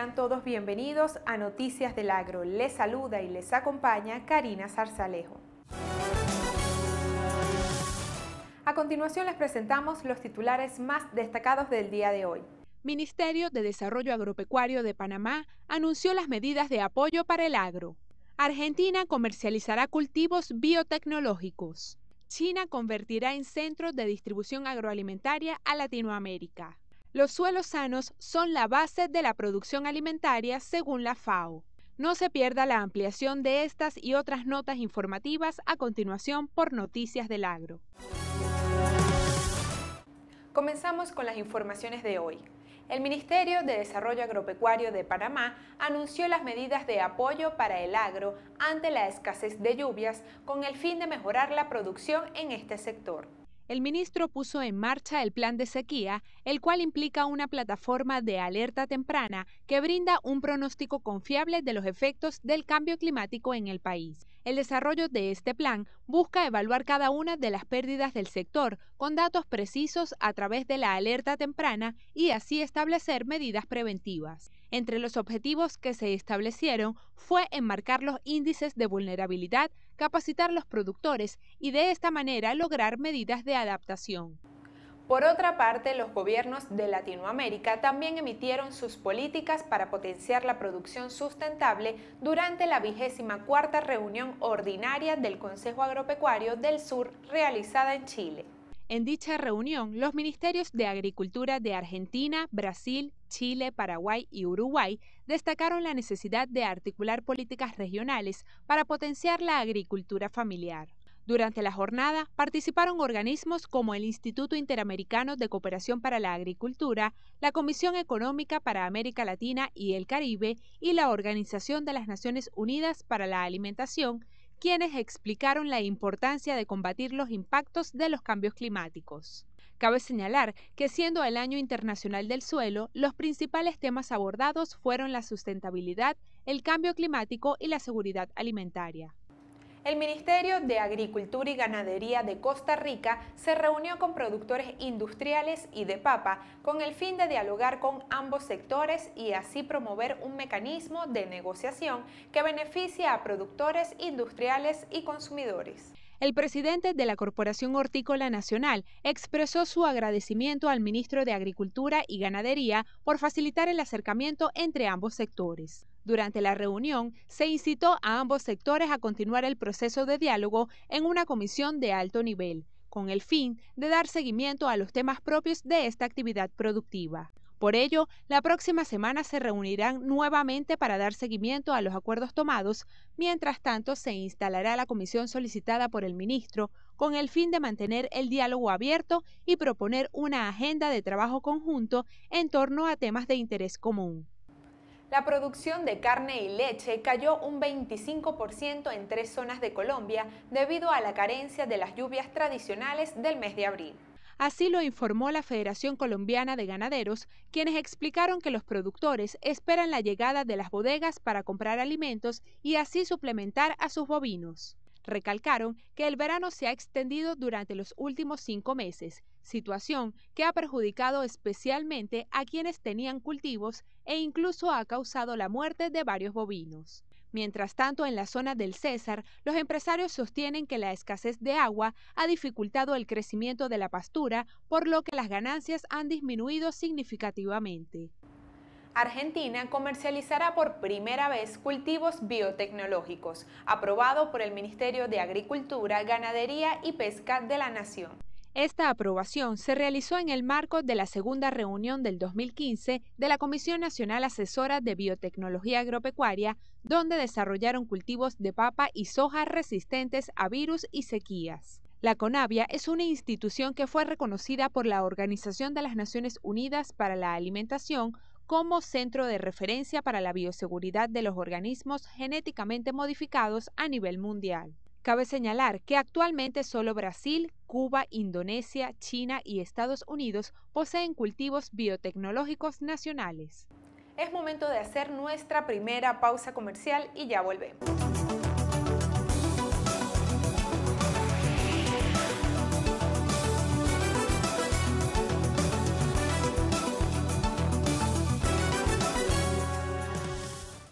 sean todos bienvenidos a Noticias del Agro. Les saluda y les acompaña Karina Zarzalejo. A continuación les presentamos los titulares más destacados del día de hoy. Ministerio de Desarrollo Agropecuario de Panamá anunció las medidas de apoyo para el agro. Argentina comercializará cultivos biotecnológicos. China convertirá en centro de distribución agroalimentaria a Latinoamérica. Los suelos sanos son la base de la producción alimentaria según la FAO. No se pierda la ampliación de estas y otras notas informativas a continuación por Noticias del Agro. Comenzamos con las informaciones de hoy. El Ministerio de Desarrollo Agropecuario de Panamá anunció las medidas de apoyo para el agro ante la escasez de lluvias con el fin de mejorar la producción en este sector el ministro puso en marcha el plan de sequía, el cual implica una plataforma de alerta temprana que brinda un pronóstico confiable de los efectos del cambio climático en el país. El desarrollo de este plan busca evaluar cada una de las pérdidas del sector con datos precisos a través de la alerta temprana y así establecer medidas preventivas. Entre los objetivos que se establecieron fue enmarcar los índices de vulnerabilidad capacitar los productores y de esta manera lograr medidas de adaptación. Por otra parte, los gobiernos de Latinoamérica también emitieron sus políticas para potenciar la producción sustentable durante la vigésima cuarta reunión ordinaria del Consejo Agropecuario del Sur realizada en Chile. En dicha reunión, los ministerios de Agricultura de Argentina, Brasil, Chile, Paraguay y Uruguay destacaron la necesidad de articular políticas regionales para potenciar la agricultura familiar. Durante la jornada participaron organismos como el Instituto Interamericano de Cooperación para la Agricultura, la Comisión Económica para América Latina y el Caribe y la Organización de las Naciones Unidas para la Alimentación, quienes explicaron la importancia de combatir los impactos de los cambios climáticos. Cabe señalar que siendo el Año Internacional del Suelo, los principales temas abordados fueron la sustentabilidad, el cambio climático y la seguridad alimentaria. El Ministerio de Agricultura y Ganadería de Costa Rica se reunió con productores industriales y de papa con el fin de dialogar con ambos sectores y así promover un mecanismo de negociación que beneficie a productores industriales y consumidores. El presidente de la Corporación Hortícola Nacional expresó su agradecimiento al ministro de Agricultura y Ganadería por facilitar el acercamiento entre ambos sectores. Durante la reunión, se incitó a ambos sectores a continuar el proceso de diálogo en una comisión de alto nivel, con el fin de dar seguimiento a los temas propios de esta actividad productiva. Por ello, la próxima semana se reunirán nuevamente para dar seguimiento a los acuerdos tomados. Mientras tanto, se instalará la comisión solicitada por el ministro con el fin de mantener el diálogo abierto y proponer una agenda de trabajo conjunto en torno a temas de interés común. La producción de carne y leche cayó un 25% en tres zonas de Colombia debido a la carencia de las lluvias tradicionales del mes de abril. Así lo informó la Federación Colombiana de Ganaderos, quienes explicaron que los productores esperan la llegada de las bodegas para comprar alimentos y así suplementar a sus bovinos. Recalcaron que el verano se ha extendido durante los últimos cinco meses, situación que ha perjudicado especialmente a quienes tenían cultivos e incluso ha causado la muerte de varios bovinos. Mientras tanto, en la zona del César, los empresarios sostienen que la escasez de agua ha dificultado el crecimiento de la pastura, por lo que las ganancias han disminuido significativamente. Argentina comercializará por primera vez cultivos biotecnológicos, aprobado por el Ministerio de Agricultura, Ganadería y Pesca de la Nación. Esta aprobación se realizó en el marco de la segunda reunión del 2015 de la Comisión Nacional Asesora de Biotecnología Agropecuaria, donde desarrollaron cultivos de papa y soja resistentes a virus y sequías. La CONAVIA es una institución que fue reconocida por la Organización de las Naciones Unidas para la Alimentación como centro de referencia para la bioseguridad de los organismos genéticamente modificados a nivel mundial. Cabe señalar que actualmente solo Brasil, Cuba, Indonesia, China y Estados Unidos poseen cultivos biotecnológicos nacionales. Es momento de hacer nuestra primera pausa comercial y ya volvemos.